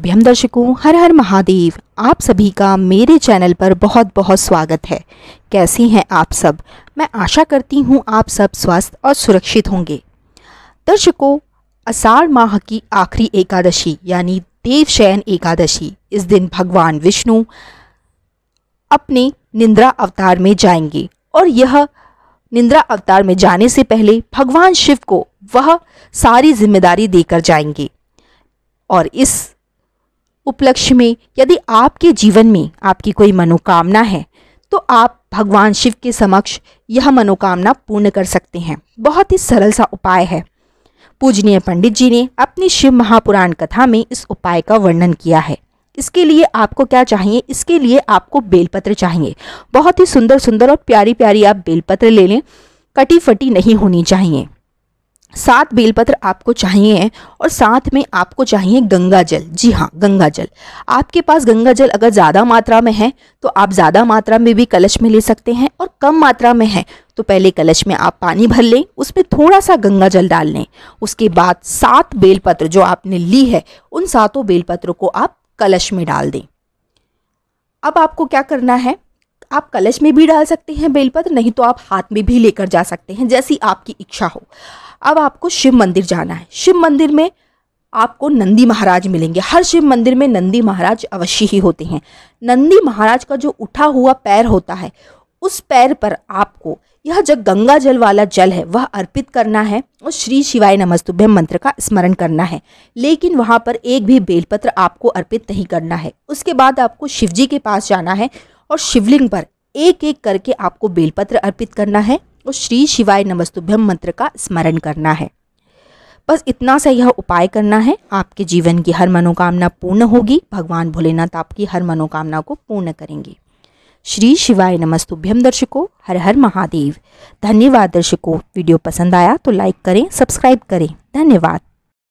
अभ्यम दर्शकों हर हर महादेव आप सभी का मेरे चैनल पर बहुत बहुत स्वागत है कैसी हैं आप सब मैं आशा करती हूं आप सब स्वस्थ और सुरक्षित होंगे दर्शकों अषाढ़ माह की आखिरी एकादशी यानी देवशयन एकादशी इस दिन भगवान विष्णु अपने निंद्रा अवतार में जाएंगे और यह निंद्रा अवतार में जाने से पहले भगवान शिव को वह सारी जिम्मेदारी देकर जाएंगे और इस उपलक्ष्य में यदि आपके जीवन में आपकी कोई मनोकामना है तो आप भगवान शिव के समक्ष यह मनोकामना पूर्ण कर सकते हैं बहुत ही सरल सा उपाय है पूजनीय पंडित जी ने अपनी शिव महापुराण कथा में इस उपाय का वर्णन किया है इसके लिए आपको क्या चाहिए इसके लिए आपको बेलपत्र चाहिए बहुत ही सुंदर सुंदर और प्यारी प्यारी आप बेलपत्र ले लें कटी फटी नहीं होनी चाहिए सात बेलपत्र आपको चाहिए और साथ में आपको चाहिए गंगा जल जी हाँ गंगा जल आपके पास गंगा जल अगर ज़्यादा मात्रा में है तो आप ज़्यादा मात्रा में भी कलश में ले सकते हैं और कम मात्रा में है तो पहले कलश में आप पानी भर लें उसमें थोड़ा सा गंगा जल डाल लें उसके बाद सात बेलपत्र जो आपने ली है उन सातों बेलपत्रों को आप कलश में डाल दें अब आपको क्या करना है आप कलश में भी डाल सकते हैं बेलपत्र नहीं तो आप हाथ में भी लेकर जा सकते हैं जैसी आपकी इच्छा हो अब आपको शिव मंदिर जाना है शिव मंदिर में आपको नंदी महाराज मिलेंगे हर शिव मंदिर में नंदी महाराज अवश्य ही होते हैं नंदी महाराज का जो उठा हुआ पैर होता है उस पैर पर आपको यह जो गंगा जल वाला जल है वह अर्पित करना है और श्री शिवाय नमस्तुभ्य मंत्र का स्मरण करना है लेकिन वहाँ पर एक भी बेलपत्र आपको अर्पित नहीं करना है उसके बाद आपको शिवजी के पास जाना है और शिवलिंग पर एक एक करके आपको बेलपत्र अर्पित करना है और श्री शिवाय नमस्तुभ्यम मंत्र का स्मरण करना है बस इतना सा यह उपाय करना है आपके जीवन की हर मनोकामना पूर्ण होगी भगवान भोलेनाथ आपकी हर मनोकामना को पूर्ण करेंगे श्री शिवाय नमस्तुभ्यम दर्शकों हर हर महादेव धन्यवाद दर्शकों वीडियो पसंद आया तो लाइक करें सब्सक्राइब करें धन्यवाद